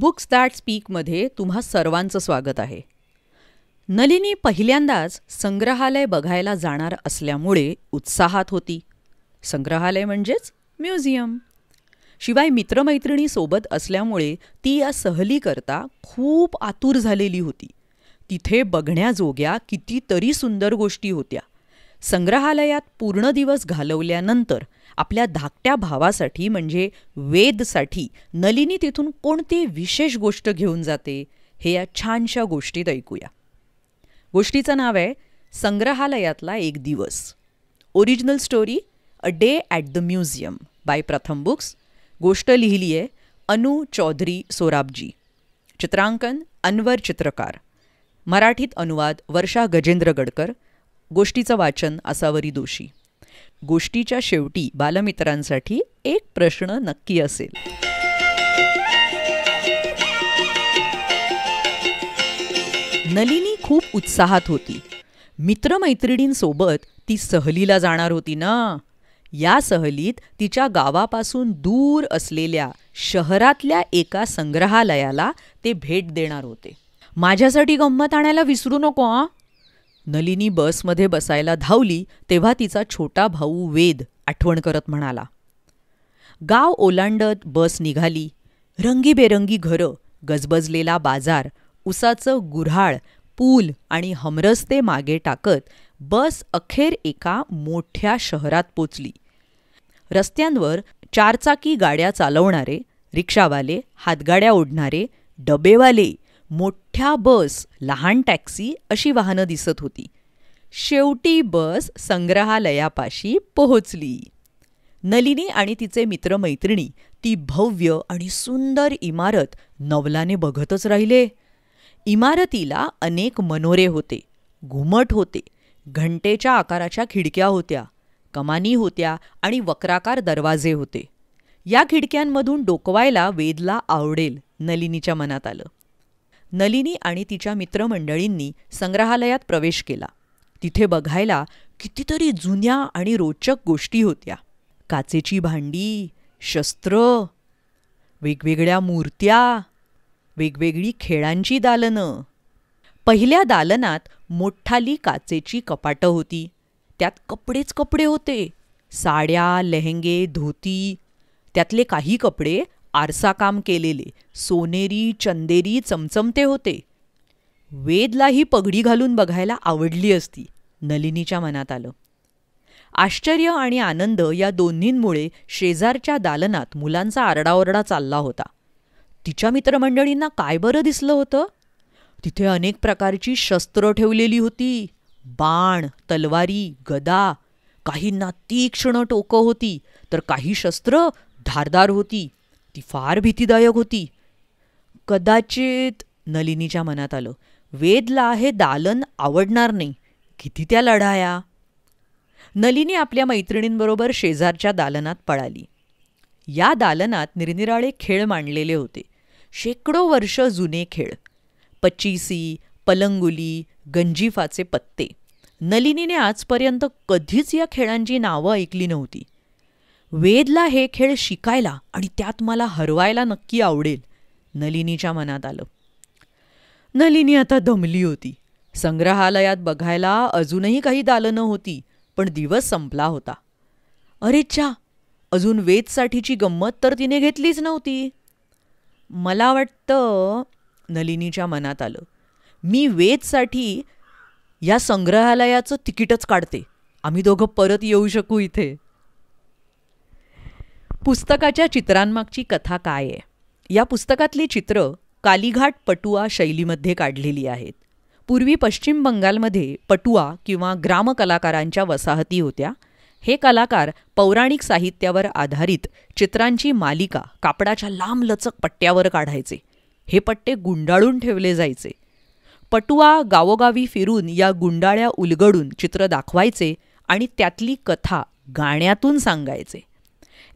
books that स्पीकमध्ये तुम्हा सर्वांचं स्वागत आहे नलिनी पहिल्यांदाच संग्रहालय बघायला जाणार असल्यामुळे उत्साहात होती संग्रहालय म्हणजेच म्युझियम शिवाय मित्रमैत्रिणी सोबत असल्यामुळे ती या सहलीकरता खूप आतुर झालेली होती तिथे बघण्याजोग्या कितीतरी सुंदर गोष्टी होत्या संग्रहालयात पूर्ण दिवस घालवल्यानंतर आपल्या धाकट्या भावासाठी म्हणजे वेदसाठी नलिनी तिथून कोणती विशेष गोष्ट घेऊन जाते हे या छानशा गोष्टीत ऐकूया गोष्टीचं नाव आहे संग्रहालयातला एक दिवस original story a day at the museum by Pratham books गोष्ट लिहिली आहे अनु चौधरी सोराबजी चित्रांकन अनवर चित्रकार मराठीत अनुवाद वर्षा गजेंद्र गडकर गोष्टीचं वाचन असावरी दोषी गोष्टीच्या शेवटी बालमित्रांसाठी एक प्रश्न नक्की असेल नलिनी खूप उत्साहात होती मित्रमैत्रिणींसोबत ती सहलीला जाणार होती ना या सहलीत तिच्या गावापासून दूर असलेल्या शहरातल्या एका संग्रहालयाला ते भेट देणार होते माझ्यासाठी गंमत आणायला विसरू नको नलिनी बसमध्ये बसायला धावली तेव्हा तिचा छोटा भाऊ वेद आठवण करत म्हणाला गाव ओलांडत बस निघाली रंगीबेरंगी घरं गजबजलेला बाजार उसाचं गुऱ्हाळ पूल आणि हमरस्ते मागे टाकत बस अखेर एका मोठ्या शहरात पोचली रस्त्यांवर चारचाकी गाड्या चालवणारे रिक्षावाले हातगाड्या ओढणारे डबेवाले मोठ्या बस लहान टॅक्सी अशी वाहनं दिसत होती शेवटी बस संग्रहालयापाशी पोहोचली नलिनी आणि तिचे मित्रमैत्रिणी ती भव्य आणि सुंदर इमारत नवलाने बघतच राहिले इमारतीला अनेक मनोरे होते घुमट होते घंटेच्या आकाराच्या खिडक्या होत्या कमानी होत्या आणि वक्राकार दरवाजे होते या खिडक्यांमधून डोकवायला वेदला आवडेल नलिनीच्या मनात आलं नलिनी आणि तिच्या मित्रमंडळींनी संग्रहालयात प्रवेश केला तिथे बघायला कितीतरी जुन्या आणि रोचक गोष्टी होत्या काचेची भांडी शस्त्र वेगवेगळ्या मूर्त्या वेगवेगळी खेळांची दालनं पहिल्या दालनात मोठाली काचेची कपाटं होती त्यात कपडेच कपडे होते साड्या लेहंगे धोती त्यातले काही कपडे आरसा काम केलेले सोनेरी चंदेरी चमचमते होते वेदलाही पगडी घालून बघायला आवडली असती नलिनीच्या मनात आलं आश्चर्य आणि आनंद या दोन्हींमुळे शेजारच्या दालनात मुलांचा आरडाओरडा चालला होता तिच्या मित्रमंडळींना काय बरं दिसलं होतं तिथे अनेक प्रकारची शस्त्र ठेवलेली होती बाण तलवारी गदा काहींना तीक्ष्ण टोकं होती तर काही शस्त्र धारदार होती ती फार भीतीदायक होती कदाचित नलिनीच्या मनात आलं वेदला हे दालन आवडणार नाही किती त्या लढाया नलिनी आपल्या मैत्रिणींबरोबर शेजारच्या दालनात पळाली या दालनात निरनिराळे खेळ मांडलेले होते शेकडो वर्ष जुने खेळ पच्चीसी पलंगुली गंजीफाचे पत्ते नलिनीने आजपर्यंत कधीच या खेळांची नावं ऐकली नव्हती वेदला हे खेळ शिकायला आणि त्यात मला हरवायला नक्की आवडेल नलिनीच्या मनात आलं नलिनी आता दमली होती संग्रहालयात बघायला अजूनही काही दालनं होती पण दिवस संपला होता अरे चा अजून वेदसाठीची गंमत तर तिने घेतलीच नव्हती मला वाटतं नलिनीच्या मनात आलं मी वेदसाठी या संग्रहालयाचं तिकीटच काढते आम्ही दोघं परत येऊ शकू इथे पुस्तकाच्या चित्रांमागची कथा काय आहे या पुस्तकातली चित्र कालीघाट पटुआ शैलीमध्ये काढलेली आहेत पूर्वी पश्चिम बंगालमध्ये पटुआ किंवा ग्रामकलाकारांच्या वसाहती होत्या हे कलाकार पौराणिक साहित्यावर आधारित चित्रांची मालिका कापडाच्या लांब लचक पट्ट्यावर काढायचे हे पट्टे गुंडाळून ठेवले जायचे पटुआ गावोगावी फिरून या गुंडाळ्या उलगडून चित्र दाखवायचे आणि त्यातली कथा गाण्यातून सांगायचे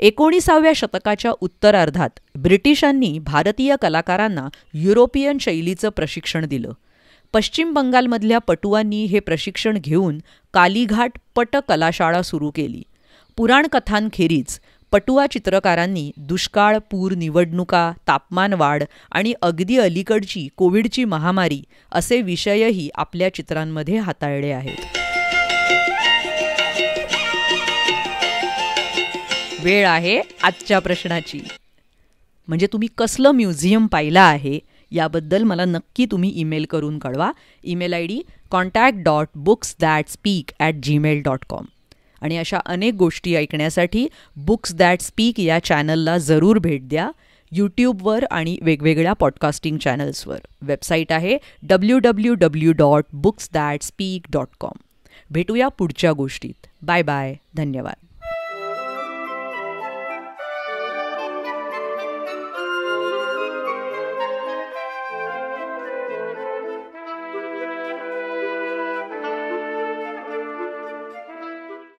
एकोणीसाव्या शतकाच्या उत्तरार्धात ब्रिटिशांनी भारतीय कलाकारांना युरोपियन शैलीचं प्रशिक्षण दिलं पश्चिम बंगालमधल्या पटुआंनी हे प्रशिक्षण घेऊन कालीघाट पट कलाशाळा सुरू केली पुराणकथांखेरीज पटुआ चित्रकारांनी दुष्काळ पूर निवडणुका वाढ आणि अगदी अलीकडची कोविडची महामारी असे विषयही आपल्या चित्रांमध्ये हाताळले आहेत वेळ आहे आजच्या प्रश्नाची म्हणजे तुम्ही कसलं म्युझियम पाहिलं आहे याबद्दल मला नक्की तुम्ही ईमेल करून कळवा email I D contact dot books that speak at Gmail dot com आणि अशा अनेक गोष्टी ऐकण्यासाठी बुक्स दॅट स्पीक या चॅनलला जरूर भेट द्या यूट्यूबवर आणि वेगवेगळ्या पॉडकास्टिंग चॅनल्सवर वेबसाईट आहे W W W dot books that speak dot com भेटूया पुढच्या गोष्टीत बाय बाय धन्यवाद